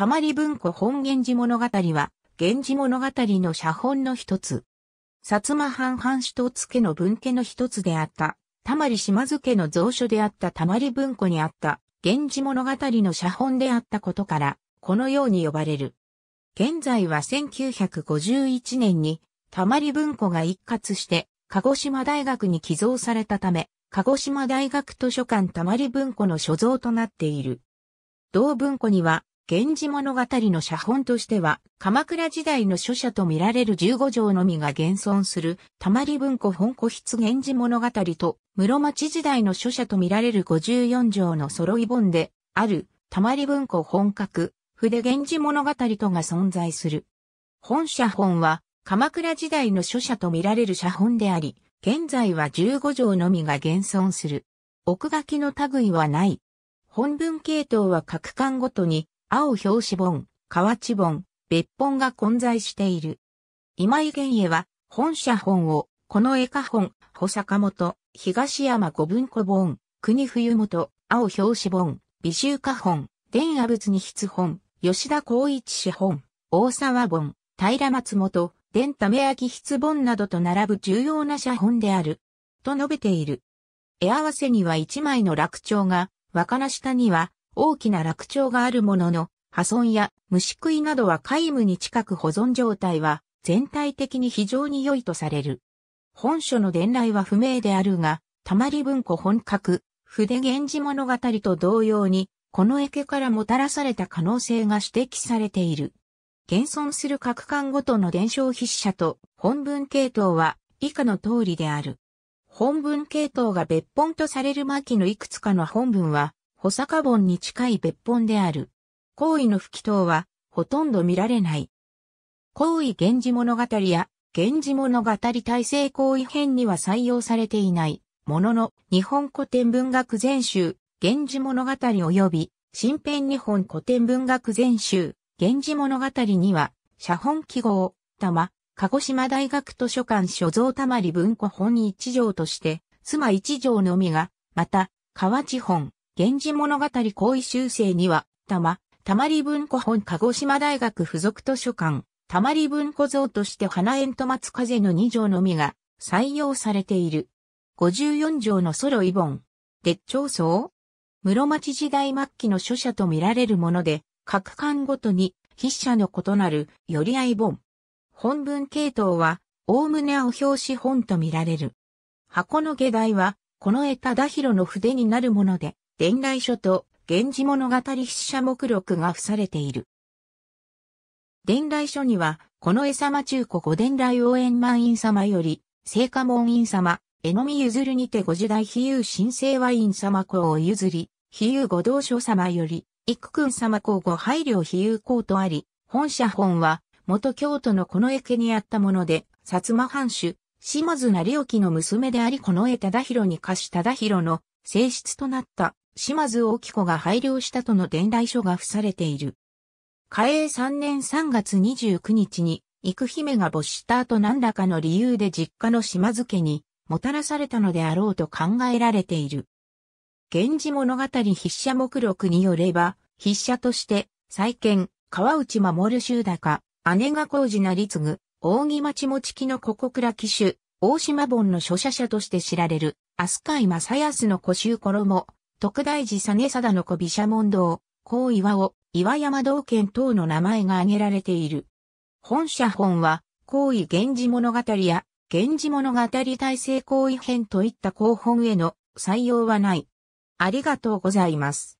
たまり文庫本源氏物語は、源氏物語の写本の一つ。薩摩藩藩主と付の文家の一つであった、たまり島津家の蔵書であったたまり文庫にあった、源氏物語の写本であったことから、このように呼ばれる。現在は1951年に、たまり文庫が一括して、鹿児島大学に寄贈されたため、鹿児島大学図書館たまり文庫の所蔵となっている。同文庫には、源氏物語の写本としては、鎌倉時代の書写と見られる15条のみが現存する、たまり文庫本古筆源氏物語と、室町時代の書写と見られる54条の揃い本で、ある、たまり文庫本格、筆源氏物語とが存在する。本写本は、鎌倉時代の書写と見られる写本であり、現在は15条のみが現存する。奥書きの類はない。本文系統は各巻ごとに青表紙本、河内本、別本が混在している。今井玄へは、本社本を、この絵下本、保坂本、東山五文庫本、国冬元、青表紙本、美集家本、伝阿仏に筆本、吉田光一氏本、大沢本、平松本、伝為明筆本などと並ぶ重要な写本である。と述べている。絵合わせには一枚の落帳が、若菜下には、大きな落鳥があるものの、破損や虫食いなどは皆無に近く保存状態は全体的に非常に良いとされる。本書の伝来は不明であるが、たまり文庫本格、筆源氏物語と同様に、この池からもたらされた可能性が指摘されている。現存する各巻ごとの伝承筆者と本文系統は以下の通りである。本文系統が別本とされる巻のいくつかの本文は保坂本に近い別本である。皇位の吹き等は、ほとんど見られない。皇位源氏物語や、源氏物語大成行為編には採用されていない、ものの、日本古典文学全集、源氏物語及び、新編日本古典文学全集、源氏物語には、写本記号、玉、鹿児島大学図書館所蔵たまり文庫本一条として、妻一条のみが、また、河内本、源氏物語行為修正には、玉、玉り文庫本鹿児島大学附属図書館、玉り文庫像として花園と松風の2条のみが採用されている。54条のソロイボン、列長層室町時代末期の書写と見られるもので、各巻ごとに筆者の異なる寄り合い本。本文系統は、おおむね青表紙本と見られる。箱の下題は、この絵忠広の筆になるもので、伝来書と源氏物語筆者目録が付されている。伝来書には、この江様中古五伝来応援満員様より、聖火門院様、江のみ譲るにて五時代比喩新聖和院様公を譲り、比喩五道書様より、幾君様公ご配慮比喩公とあり、本社本は、元京都のこの江家にあったもので、薩摩藩主、島津成沖の娘でありこの江忠広に貸し忠広の性質となった島津大紀子が配慮したとの伝来書が付されている。嘉永3年3月29日に、幾姫が没した後何らかの理由で実家の島津家に、もたらされたのであろうと考えられている。源氏物語筆者目録によれば、筆者として、再建、川内守修高、姉が工事成次、扇町持木のここ倉騎手、大島本の書写者として知られる、飛鳥井正康の古州衣、徳大寺実貞の子毘沙門堂、高岩尾、岩山道県等の名前が挙げられている。本社本は、高位源氏物語や、源氏物語大成行為編といった広本への採用はない。ありがとうございます。